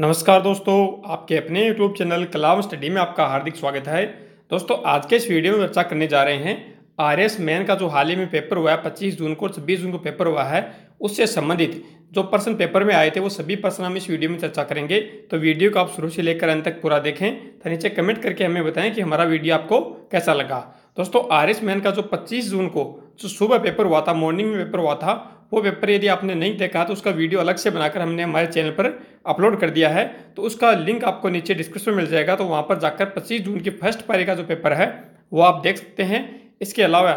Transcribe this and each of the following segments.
नमस्कार दोस्तों आपके अपने यूट्यूब चैनल कलाम स्टडी में आपका हार्दिक स्वागत है दोस्तों आज के इस वीडियो में चर्चा करने जा रहे हैं आर एस मैन का जो हाल ही में पेपर हुआ है पच्चीस जून को छब्बीस जून को पेपर हुआ है उससे संबंधित जो प्रश्न पेपर में आए थे वो सभी प्रश्न हम इस वीडियो में चर्चा करेंगे तो वीडियो को आप शुरू से लेकर अंत तक पूरा देखें तो नीचे कमेंट करके हमें बताएं कि हमारा वीडियो आपको कैसा लगा दोस्तों आर एस मैन का जो पच्चीस जून को जो सुबह पेपर हुआ था मॉर्निंग में पेपर हुआ था वो पेपर यदि आपने नहीं देखा तो उसका वीडियो अलग से बनाकर हमने हमारे चैनल पर अपलोड कर दिया है तो उसका लिंक आपको नीचे डिस्क्रिप्शन में मिल जाएगा तो वहाँ पर जाकर पच्चीस जून की फर्स्ट पारी का जो पेपर है वो आप देख सकते हैं इसके अलावा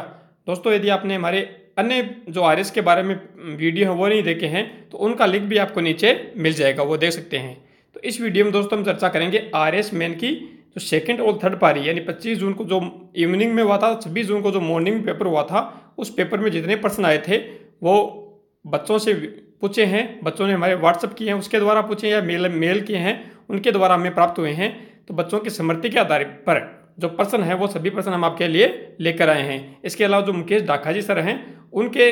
दोस्तों यदि आपने हमारे अन्य जो आर के बारे में वीडियो हैं वो नहीं देखे हैं तो उनका लिंक भी आपको नीचे मिल जाएगा वो देख सकते हैं तो इस वीडियो में दोस्तों हम चर्चा करेंगे आर एस मैन की जो सेकंड और थर्ड पारी यानी 25 जून को जो इवनिंग में हुआ था 26 जून को जो मॉर्निंग में पेपर हुआ था उस पेपर में जितने पर्सन आए थे वो बच्चों से पूछे हैं बच्चों ने हमारे व्हाट्सअप किए हैं उसके द्वारा पूछे या मेल मेल किए हैं उनके द्वारा हमें प्राप्त हुए हैं तो बच्चों की समृद्धि के आधार पर जो प्रश्न है वो सभी प्रश्न हम आपके लिए लेकर आए हैं इसके अलावा जो मुकेश डाखा जी सर हैं उनके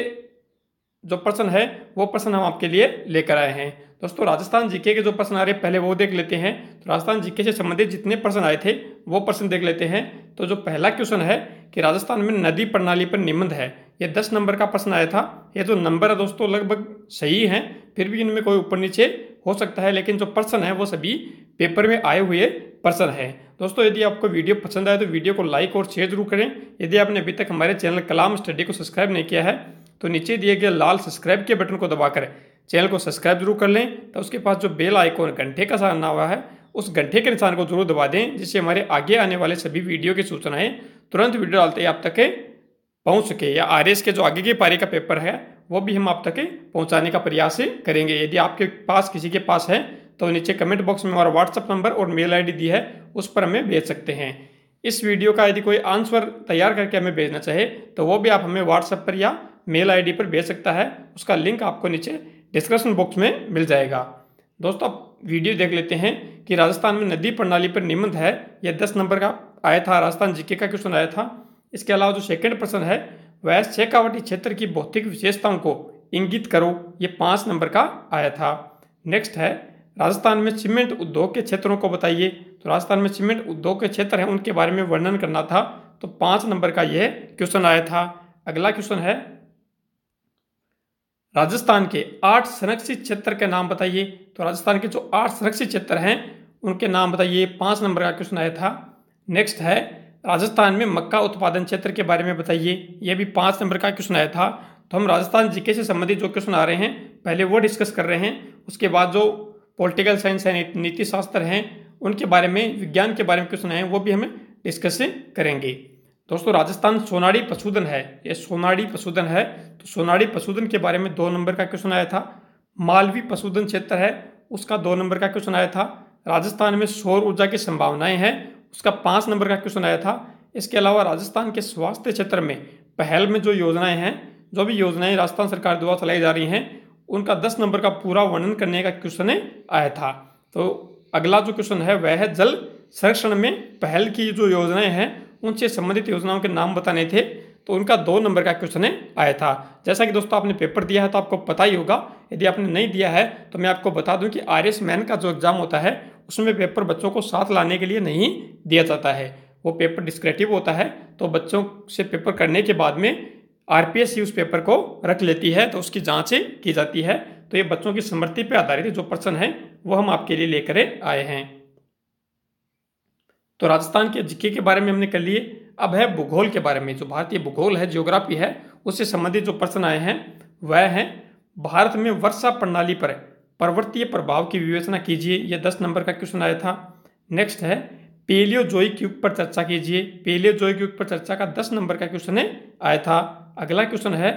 जो प्रश्न है वो प्रश्न हम आपके लिए लेकर आए हैं दोस्तों राजस्थान जीके के जो प्रश्न आ रहे पहले वो देख लेते हैं तो राजस्थान जीके से संबंधित जितने प्रश्न आए थे वो प्रश्न देख लेते हैं तो जो पहला क्वेश्चन है कि राजस्थान में नदी प्रणाली पर निबंध है ये दस नंबर का प्रश्न आया था ये जो नंबर है दोस्तों लगभग सही हैं फिर भी इनमें कोई ऊपर नीचे हो सकता है लेकिन जो प्रश्न है वो सभी पेपर में आए हुए प्रश्न है दोस्तों यदि आपको वीडियो पसंद आए तो वीडियो को लाइक और शेयर जरूर करें यदि आपने अभी तक हमारे चैनल कलाम स्टडी को सब्सक्राइब नहीं किया है तो नीचे दिए गए लाल सब्सक्राइब के बटन को दबाकर चैनल को सब्सक्राइब जरूर कर लें तो उसके पास जो बेल आइकॉन घंटे का सामना हुआ है उस घंटे के निशान को जरूर दबा दें जिससे हमारे आगे आने वाले सभी वीडियो की सूचनाएं तुरंत वीडियो डालते ही आप तक पहुंच सके या आर के जो आगे की पारी का पेपर है वो भी हम आप तक पहुंचाने का प्रयास करेंगे यदि आपके पास किसी के पास है तो नीचे कमेंट बॉक्स में हमारा व्हाट्सअप नंबर और मेल आईडी दी है उस पर हमें भेज सकते हैं इस वीडियो का यदि कोई आंसर तैयार करके हमें भेजना चाहे तो वो भी आप हमें व्हाट्सअप पर या मेल आई पर भेज सकता है उसका लिंक आपको नीचे डिस्क्रिप्शन बॉक्स में मिल जाएगा दोस्तों आप वीडियो देख लेते हैं कि राजस्थान में नदी प्रणाली पर निबंध है यह दस नंबर का आया था राजस्थान जीके का क्वेश्चन आया था इसके अलावा जो सेकंड प्रश्न है वह शेखावटी क्षेत्र की भौतिक विशेषताओं को इंगित करो ये पाँच नंबर का आया था नेक्स्ट है राजस्थान में सीमेंट उद्योग के क्षेत्रों को बताइए तो राजस्थान में सीमेंट उद्योग के क्षेत्र हैं उनके बारे में वर्णन करना था तो पाँच नंबर का यह क्वेश्चन आया था अगला क्वेश्चन है राजस्थान के आठ संरक्षित क्षेत्र के नाम बताइए तो राजस्थान के जो आठ संरक्षित क्षेत्र हैं उनके नाम बताइए पाँच नंबर का क्वेश्चन आया था नेक्स्ट है राजस्थान में मक्का उत्पादन क्षेत्र के बारे में बताइए यह भी पाँच नंबर का क्वेश्चन आया था तो हम राजस्थान जीके से संबंधित जो क्वेश्चन आ रहे हैं पहले वो डिस्कस कर रहे हैं उसके बाद जो पॉलिटिकल साइंस है नीति शास्त्र हैं उनके बारे में विज्ञान के बारे में क्वेश्चन हैं वो भी हमें डिस्कस करेंगे दोस्तों राजस्थान सोनाड़ी पशुधन है ये सोनाड़ी पशुधन है तो सोनाड़ी पशुधन के बारे में दो नंबर का क्वेश्चन आया था मालवी पशुधन क्षेत्र है उसका दो नंबर का क्वेश्चन आया था राजस्थान में सौर ऊर्जा की संभावनाएं हैं उसका पाँच नंबर का क्वेश्चन आया था इसके अलावा राजस्थान के स्वास्थ्य क्षेत्र में पहल में जो योजनाएं हैं जो भी योजनाएं राजस्थान सरकार द्वारा चलाई जा रही हैं उनका दस नंबर का पूरा वर्णन करने का क्वेश्चन आया था तो अगला जो क्वेश्चन है वह है जल संरक्षण में पहल की जो योजनाएं हैं उनसे संबंधित योजनाओं के नाम बताने थे तो उनका दो नंबर का क्वेश्चन आया था जैसा कि दोस्तों आपने पेपर दिया है तो आपको पता ही होगा यदि आपने नहीं दिया है तो मैं आपको बता दूं कि आर एस मैन का जो एग्ज़ाम होता है उसमें पेपर बच्चों को साथ लाने के लिए नहीं दिया जाता है वो पेपर डिस्क्रेटिव होता है तो बच्चों से पेपर करने के बाद में आर पी उस पेपर को रख लेती है तो उसकी जाँच की जाती है तो ये बच्चों की समृद्धि पर आधारित जो प्रश्न है वो हम आपके लिए लेकर आए हैं तो राजस्थान के जिक्के के बारे में हमने कर लिए अब है भूगोल के बारे में जो भारतीय भूगोल है जियोग्राफी है उससे संबंधित जो प्रश्न आए हैं वह हैं भारत में वर्षा प्रणाली पर पर्वतीय प्रभाव की विवेचना कीजिए यह दस नंबर का क्वेश्चन आया था नेक्स्ट है पेलियो जोईक युग पर चर्चा कीजिए पेलियो जोई युग पर चर्चा का दस नंबर का क्वेश्चन आया था अगला क्वेश्चन है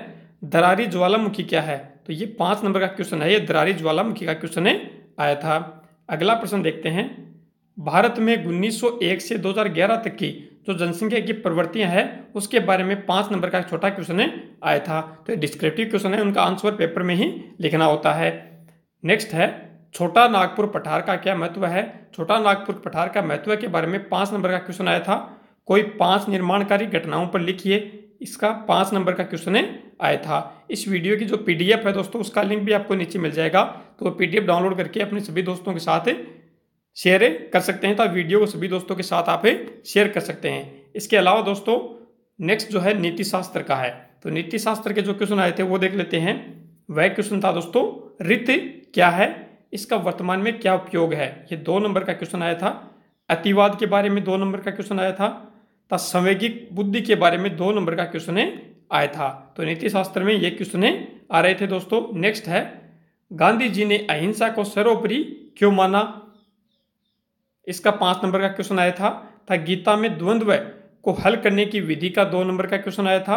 दरारी ज्वालामुखी क्या है तो ये पांच नंबर का क्वेश्चन है ये दरारी ज्वालामुखी का क्वेश्चन आया था अगला प्रश्न देखते हैं भारत में उन्नीस से 2011 तक की जो जनसंख्या की प्रवृत्तियां हैं उसके बारे में पांच नंबर का छोटा क्वेश्चन आया था तो डिस्क्रिप्टिव क्वेश्चन है उनका आंसर पेपर में ही लिखना होता है नेक्स्ट है छोटा नागपुर पठार का क्या महत्व है छोटा नागपुर पठार का महत्व के बारे में पांच नंबर का क्वेश्चन आया था कोई पांच निर्माणकारी घटनाओं पर लिखिए इसका पांच नंबर का क्वेश्चन आया था इस वीडियो की जो पीडीएफ है दोस्तों उसका लिंक भी आपको नीचे मिल जाएगा तो वो पीडीएफ डाउनलोड करके अपने सभी दोस्तों के साथ शेयर कर सकते हैं तो वीडियो को सभी दोस्तों के साथ आप शेयर कर सकते हैं इसके अलावा दोस्तों नेक्स्ट जो है नीति शास्त्र का है तो नीति शास्त्र के जो क्वेश्चन आए थे वो देख लेते हैं वह क्वेश्चन था दोस्तों रित क्या है इसका वर्तमान में क्या उपयोग है ये दो नंबर का क्वेश्चन आया था अतिवाद के बारे में दो नंबर का क्वेश्चन आया था तथा संवेगिक बुद्धि के बारे में दो नंबर का क्वेश्चन आया था तो नीति शास्त्र में ये क्वेश्चन आ रहे थे दोस्तों नेक्स्ट है गांधी जी ने अहिंसा को सर्वोपरि क्यों माना इसका पांच नंबर का क्वेश्चन आया था था गीता में द्वंद्व को हल करने की विधि का दो नंबर का क्वेश्चन आया था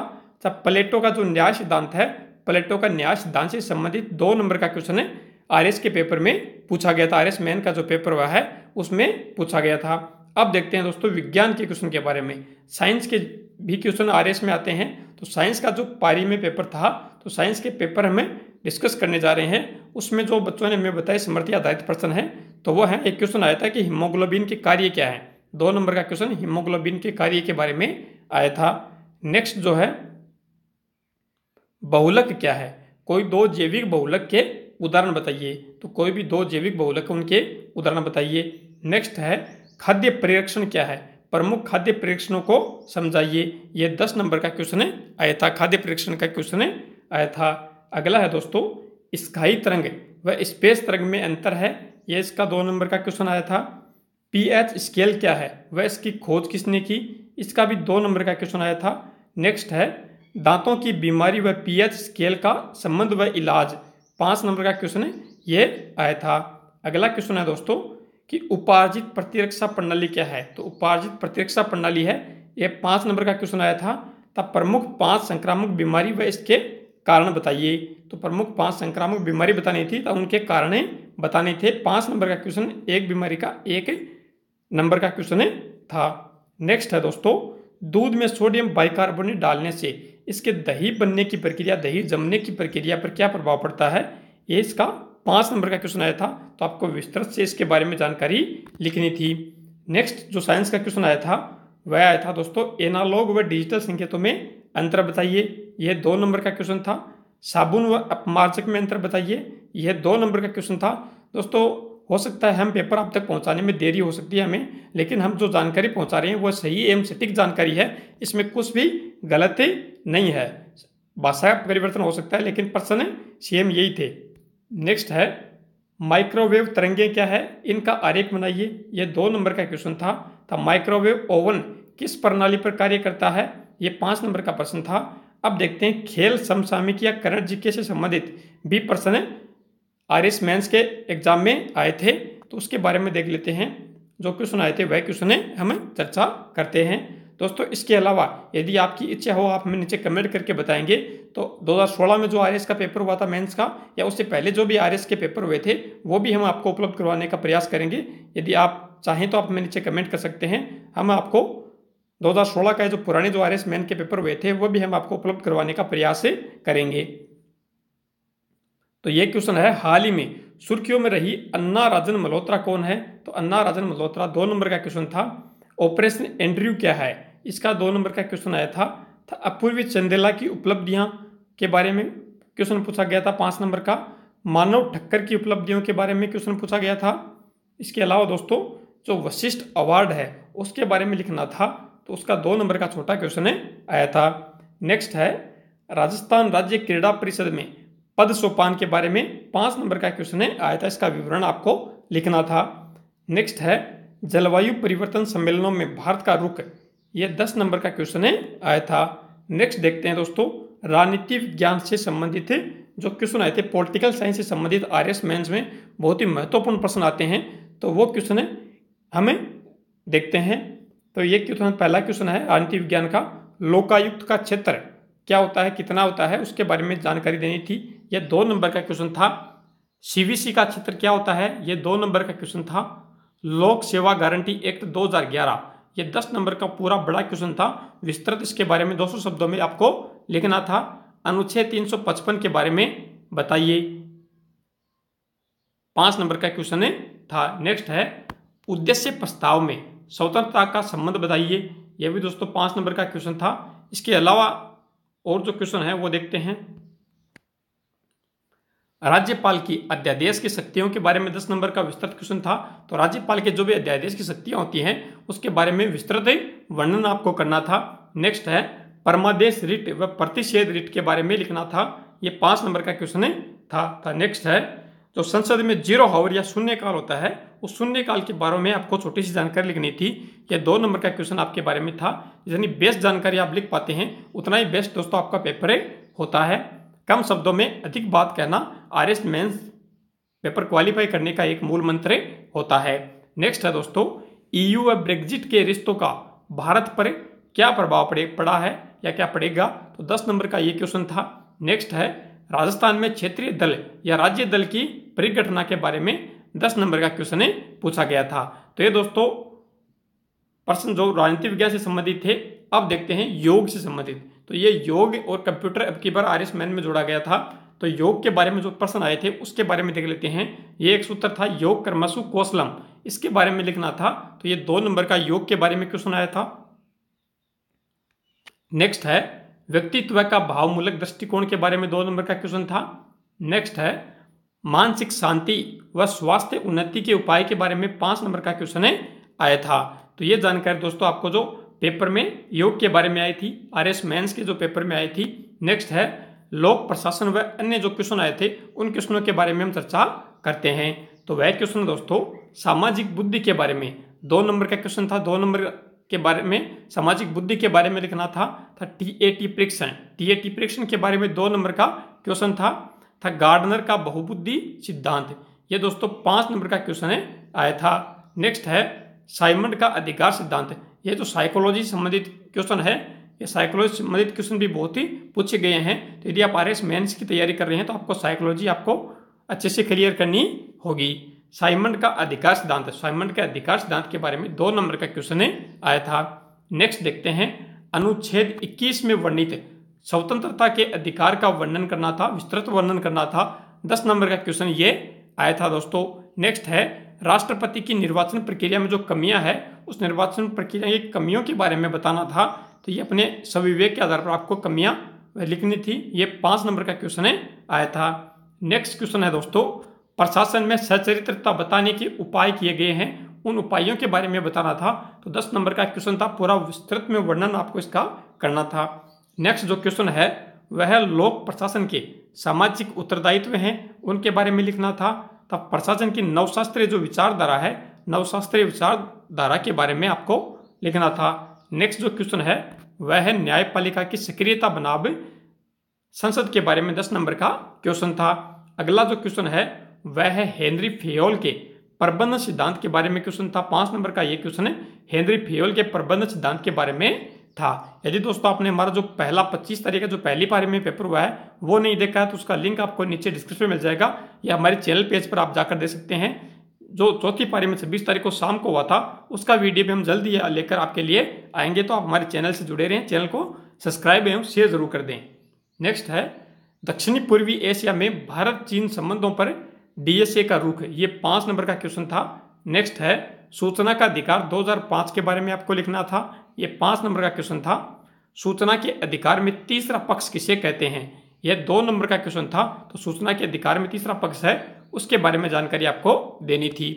प्लेटो का जो न्याय सिद्धांत है प्लेटो का न्यास दान से संबंधित दो नंबर का क्वेश्चन है आर के पेपर में पूछा गया था आर मैन का जो पेपर हुआ है उसमें पूछा गया था अब देखते हैं दोस्तों विज्ञान के क्वेश्चन के बारे में साइंस के भी क्वेश्चन आर में आते हैं तो साइंस का जो पारी में पेपर था तो साइंस के पेपर हमें डिस्कस करने जा रहे हैं उसमें जो बच्चों ने हमें बताया समृद्धि आधारित प्रश्न है तो वह है एक क्वेश्चन आया था कि हिमोग्लोबिन के कार्य क्या है दो नंबर का क्वेश्चन हिमोग्लोबिन के कार्य के बारे में आया था नेक्स्ट जो है बहुलक क्या है कोई दो जैविक बहुलक के उदाहरण बताइए तो कोई भी दो जैविक बहुलक उनके उदाहरण बताइए नेक्स्ट है खाद्य परिरक्षण क्या है प्रमुख खाद्य परीक्षणों को समझाइए यह दस नंबर का क्वेश्चन आया था खाद्य परीक्षण का क्वेश्चन आया था अगला है दोस्तों स्काई तरंग व स्पेस तरंग में अंतर है यह इसका दो नंबर का क्वेश्चन आया था पीएच स्केल क्या है वह इसकी खोज किसने की इसका भी दो नंबर का क्वेश्चन आया था नेक्स्ट है दांतों की बीमारी व पीएच स्केल का संबंध व इलाज पांच नंबर का क्वेश्चन है ये आया था अगला क्वेश्चन है दोस्तों कि उपार्जित प्रतिरक्षा प्रणाली क्या है तो उपार्जित प्रतिरक्षा प्रणाली है यह पांच नंबर का क्वेश्चन आया था तब प्रमुख पांच संक्रामक बीमारी व इसके कारण बताइए तो प्रमुख पांच संक्रामक बीमारी बतानी थी तो उनके कारण बताने थे पांच नंबर का क्वेश्चन एक बीमारी का एक नंबर का क्वेश्चन था नेक्स्ट है दोस्तों दूध में सोडियम बाइकार्बोनेट डालने से इसके दही बनने की प्रक्रिया दही जमने की प्रक्रिया पर क्या प्रभाव पड़ता है ये इसका पाँच नंबर का क्वेश्चन आया था तो आपको विस्तृत से इसके बारे में जानकारी लिखनी थी नेक्स्ट जो साइंस का क्वेश्चन आया था वह आया था दोस्तों एनालॉग व डिजिटल संकेतों में अंतर बताइए यह दो नंबर का क्वेश्चन था साबुन व अपमार्जक में अंतर बताइए यह दो नंबर का क्वेश्चन था दोस्तों हो सकता है हम पेपर आप तक पहुंचाने में देरी हो सकती है हमें लेकिन हम जो जानकारी पहुंचा रहे हैं वह सही एवं सटीक जानकारी है इसमें कुछ भी गलत नहीं है भाषा परिवर्तन हो सकता है लेकिन प्रश्न सेम यही थे नेक्स्ट है माइक्रोवेव तरंगे क्या है इनका आरेख बनाइए यह दो नंबर का क्वेश्चन था तो माइक्रोवेव ओवन किस प्रणाली पर कार्य करता है ये पाँच नंबर का प्रश्न था अब देखते हैं खेल समसामिक या करंट जीके से संबंधित भी प्रश्न आर एस मेन्स के एग्जाम में आए थे तो उसके बारे में देख लेते हैं जो क्वेश्चन आए थे वह क्वेश्चन हम चर्चा करते हैं दोस्तों इसके अलावा यदि आपकी इच्छा हो आप हमें नीचे कमेंट करके बताएंगे तो 2016 में जो आर का पेपर हुआ था मेंस का या उससे पहले जो भी आर के पेपर हुए थे वो भी हम आपको उपलब्ध करवाने का प्रयास करेंगे यदि आप चाहें तो आप हमें नीचे कमेंट कर सकते हैं हम आपको 2016 का जो पुराने जो आर एस मैन के पेपर हुए थे वो भी हम आपको उपलब्ध करवाने का प्रयास करेंगे तो ये क्वेश्चन है हाल ही में सुर्खियों में रही अन्ना राजन मल्होत्रा कौन है तो अन्ना राजन मल्होत्रा दो नंबर का क्वेश्चन था ऑपरेशन एंड्रयू क्या है इसका दो नंबर का क्वेश्चन आया था, अपूर्वी चंदेला की उपलब्धियां के बारे में क्वेश्चन पूछा गया था पांच नंबर का मानव ठक्कर की उपलब्धियों के बारे में क्वेश्चन पूछा गया था इसके अलावा दोस्तों जो वशिष्ठ अवार्ड है उसके बारे में लिखना था तो उसका दो नंबर का छोटा क्वेश्चन आया था नेक्स्ट है राजस्थान राज्य क्रीड़ा परिषद में पद सोपान के बारे में पाँच नंबर का क्वेश्चन आया था इसका विवरण आपको लिखना था नेक्स्ट है जलवायु परिवर्तन सम्मेलनों में भारत का रुख ये दस नंबर का क्वेश्चन है आया था नेक्स्ट देखते हैं दोस्तों राजनीति विज्ञान से संबंधित है जो क्वेश्चन आए थे पॉलिटिकल साइंस से संबंधित आर एस में बहुत ही महत्वपूर्ण प्रश्न आते हैं तो वो क्वेश्चन है हमें देखते हैं तो ये क्वेश्चन तो पहला क्वेश्चन है राजनीति विज्ञान का लोकायुक्त का क्षेत्र क्या होता है कितना होता है उसके बारे में जानकारी देनी थी यह दो नंबर का क्वेश्चन था सी का क्षेत्र क्या होता है यह दो नंबर का क्वेश्चन था लोक सेवा गारंटी एक्ट दो ये दस नंबर का पूरा बड़ा क्वेश्चन था विस्तृत इसके बारे में 200 शब्दों में आपको लिखना था अनुच्छेद 355 के बारे में बताइए पांच नंबर का क्वेश्चन था नेक्स्ट है उद्देश्य प्रस्ताव में स्वतंत्रता का संबंध बताइए यह भी दोस्तों पांच नंबर का क्वेश्चन था इसके अलावा और जो क्वेश्चन है वो देखते हैं राज्यपाल की अध्यादेश की शक्तियों के बारे में दस नंबर का विस्तृत क्वेश्चन था तो राज्यपाल के जो भी अध्यादेश की शक्तियां होती हैं उसके बारे में विस्तृत वर्णन आपको करना था नेक्स्ट है परमादेश रिट व प्रतिषेध रिट के बारे में लिखना था ये पांच नंबर का क्वेश्चन था था नेक्स्ट है जो संसद में जीरो हावर या शून्य काल होता है उस शून्य काल के बारे में आपको छोटी सी जानकारी लिखनी थी यह दो नंबर का क्वेश्चन आपके बारे में था जितनी बेस्ट जानकारी आप लिख पाते हैं उतना ही बेस्ट दोस्तों आपका पेपर होता है कम शब्दों में अधिक बात कहना R S mains paper qualify करने का एक मूल मंत्र होता है नेक्स्ट है दोस्तों ईयू e और ब्रेग्जिट के रिश्तों का भारत पर क्या प्रभाव पड़े पड़ा है या क्या पड़ेगा तो दस नंबर का ये क्वेश्चन था नेक्स्ट है राजस्थान में क्षेत्रीय दल या राज्य दल की परिघटना के बारे में दस नंबर का क्वेश्चन पूछा गया था तो ये दोस्तों प्रश्न जो राजनीति विज्ञान से संबंधित थे अब देखते हैं योग से संबंधित तो ये योग और कंप्यूटर अब की बार आरिस मैन में जोड़ा गया था तो योग के बारे में जो प्रश्न आए थे उसके बारे में देख लेते हैं ये एक सूत्र था योग कर्मसु कोसलम इसके बारे में लिखना था तो ये दो नंबर का योग के बारे में क्वेश्चन आया था नेक्स्ट है व्यक्तित्व का भावमूलक दृष्टिकोण के बारे में दो नंबर का क्वेश्चन था नेक्स्ट है मानसिक शांति व स्वास्थ्य उन्नति के उपाय के बारे में पांच नंबर का क्वेश्चन आया था तो ये जानकारी दोस्तों आपको जो पेपर में योग के बारे में आई थी आर एस मैंस के जो पेपर में आई थी नेक्स्ट है लोक प्रशासन व अन्य जो क्वेश्चन आए थे उन क्वेश्चनों के बारे में हम चर्चा करते हैं तो वह क्वेश्चन दोस्तों सामाजिक बुद्धि के बारे में दो नंबर का क्वेश्चन था दो नंबर के बारे में सामाजिक बुद्धि के बारे में लिखना था था टी ए टी परीक्षण टी ए टी परीक्षण के बारे में दो नंबर का क्वेश्चन था था गार्डनर का बहुबुद्धि सिद्धांत ये दोस्तों पांच नंबर का क्वेश्चन है आया था नेक्स्ट है साइमंड का अधिकार सिद्धांत ये तो साइकोलॉजी संबंधित क्वेश्चन है ये साइकोलॉजी संबंधित क्वेश्चन भी बहुत ही पूछे गए हैं तो यदि आप आर एस मेन्स की तैयारी कर रहे हैं तो आपको साइकोलॉजी आपको अच्छे से क्लियर करनी होगी साइमंड का अधिकार सिद्धांत साइमंड के अधिकार सिद्धांत के बारे में दो नंबर का क्वेश्चन आया था नेक्स्ट देखते हैं अनुच्छेद इक्कीस में वर्णित स्वतंत्रता के अधिकार का वर्णन करना था विस्तृत वर्णन करना था दस नंबर का क्वेश्चन ये आया था दोस्तों नेक्स्ट है राष्ट्रपति की निर्वाचन प्रक्रिया में जो कमियां है उस निर्वाचन प्रक्रिया की कमियों के बारे में बताना था तो ये अपने सविवेक के आधार पर आपको कमियां लिखनी थी ये पांच नंबर का क्वेश्चन है आया था नेक्स्ट क्वेश्चन है दोस्तों प्रशासन में सचरित्रता बताने के उपाय किए गए हैं उन उपायों के बारे में बताना था तो दस नंबर का क्वेश्चन था पूरा विस्तृत में वर्णन आपको इसका करना था नेक्स्ट जो क्वेश्चन है वह लोक प्रशासन के सामाजिक उत्तरदायित्व हैं उनके बारे में लिखना था तब प्रशासन की नवशास्त्रीय जो विचारधारा है नवशास्त्रीय विचारधारा के बारे में आपको लिखना था नेक्स्ट जो क्वेश्चन है वह है न्यायपालिका की सक्रियता बनाव संसद के बारे में दस नंबर का क्वेश्चन था अगला जो क्वेश्चन है वह है हेनरी फियोल के प्रबंधन सिद्धांत के बारे में क्वेश्चन था पांच नंबर का ये क्वेश्चन है हेनरी फियोल के प्रबंधन सिद्धांत के बारे में था यदि दोस्तों आपने हमारा जो पहला 25 तारीख का जो पहली बार में पेपर हुआ है वो नहीं देखा है तो उसका लिंक आपको नीचे डिस्क्रिप्शन में मिल जाएगा या हमारे चैनल पेज पर आप जाकर दे सकते हैं जो चौथी पारी में छब्बीस तारीख को शाम को हुआ था उसका वीडियो भी हम जल्दी लेकर आपके लिए आएंगे तो आप हमारे चैनल से जुड़े रहें चैनल को सब्सक्राइब एवं शेयर जरूर कर दें नेक्स्ट है दक्षिणी पूर्वी एशिया में भारत चीन संबंधों पर डीएसए का रुख ये पाँच नंबर का क्वेश्चन था नेक्स्ट है सूचना का अधिकार 2005 के बारे में आपको लिखना था ये पाँच नंबर का क्वेश्चन था सूचना के अधिकार में तीसरा पक्ष किसे कहते हैं यह दो नंबर का क्वेश्चन था तो सूचना के अधिकार में तीसरा पक्ष है उसके बारे में जानकारी आपको देनी थी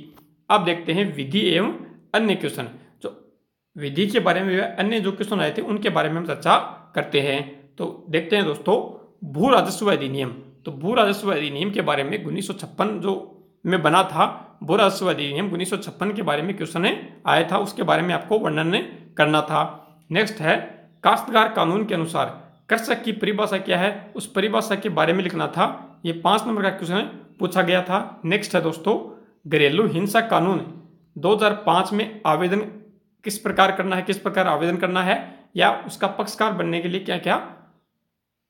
अब देखते हैं विधि एवं अन्य क्वेश्चन जो तो विधि के बारे में अन्य जो क्वेश्चन आए थे उनके बारे में हम चर्चा करते हैं तो देखते हैं दोस्तों भू राजस्व अधिनियम तो भू राजस्व अधिनियम के बारे में उन्नीस जो में बना था भू राजस्व अधिनियम उन्नीस के बारे में क्वेश्चन आया था उसके बारे में आपको वर्णन करना था नेक्स्ट है काश्तकार कानून के अनुसार कृषक की परिभाषा क्या है उस परिभाषा के बारे में लिखना था ये पांच नंबर का क्वेश्चन पूछा गया था नेक्स्ट है दोस्तों घरेलू हिंसा कानून 2005 में आवेदन किस प्रकार करना है किस प्रकार आवेदन करना है या उसका पक्षकार बनने के लिए क्या क्या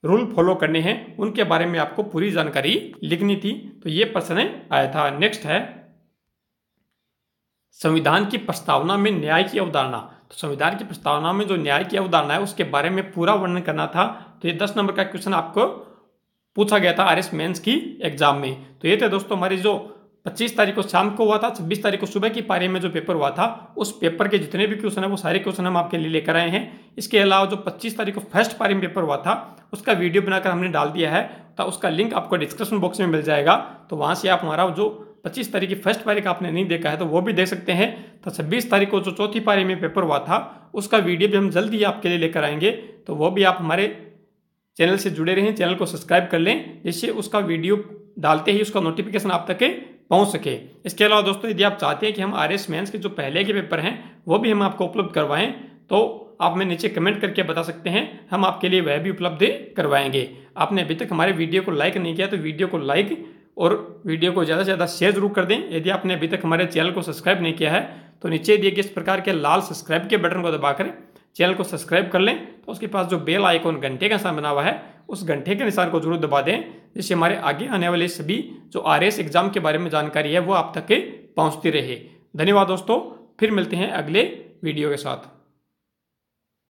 रूल फॉलो करने हैं उनके बारे में आपको पूरी जानकारी लिखनी थी तो ये प्रश्न आया था नेक्स्ट है संविधान की प्रस्तावना में न्याय की अवधारणा तो संविधान की प्रस्तावना में जो न्याय की अवधारणा है उसके बारे में पूरा वर्णन करना था तो ये दस नंबर का क्वेश्चन आपको पूछा गया था आर एस मेन्स की एग्जाम में तो ये थे दोस्तों हमारी जो 25 तारीख को शाम को हुआ था 26 तारीख को सुबह की पारी में जो पेपर हुआ था उस पेपर के जितने भी क्वेश्चन है वो सारे क्वेश्चन हम आपके लिए लेकर आए हैं इसके अलावा जो 25 तारीख को फर्स्ट पारी में पेपर हुआ था उसका वीडियो बनाकर हमने डाल दिया है तो उसका लिंक आपको डिस्क्रिप्शन बॉक्स में मिल जाएगा तो वहाँ से आप हमारा जो पच्चीस तारीख की फर्स्ट पारी का आपने नहीं देखा है तो वो भी देख सकते हैं तो छब्बीस तारीख को जो चौथी पारी में पेपर हुआ था उसका वीडियो भी हम जल्द ही आपके लिए लेकर आएंगे तो वो भी आप हमारे चैनल से जुड़े रहें चैनल को सब्सक्राइब कर लें जिससे उसका वीडियो डालते ही उसका नोटिफिकेशन आप तक पहुंच सके इसके अलावा दोस्तों यदि आप चाहते हैं कि हम आर एस मैंस के जो पहले के पेपर हैं वो भी हम आपको उपलब्ध करवाएं तो आप हमें नीचे कमेंट करके बता सकते हैं हम आपके लिए वह भी उपलब्ध करवाएंगे आपने अभी तक हमारे वीडियो को लाइक नहीं किया तो वीडियो को लाइक और वीडियो को ज़्यादा से ज़्यादा शेयर जरूर कर दें यदि आपने अभी तक हमारे चैनल को सब्सक्राइब नहीं किया है तो नीचे दिए गए इस प्रकार के लाल सब्सक्राइब के बटन को दबाकर चैनल को सब्सक्राइब कर लें तो उसके पास जो बेल आइकॉन घंटे का निशान बना हुआ है उस घंटे के निशान को जरूर दबा दें जिससे हमारे आगे आने वाले सभी जो आर एग्जाम के बारे में जानकारी है वो आप तक पहुँचती रहे धन्यवाद दोस्तों फिर मिलते हैं अगले वीडियो के साथ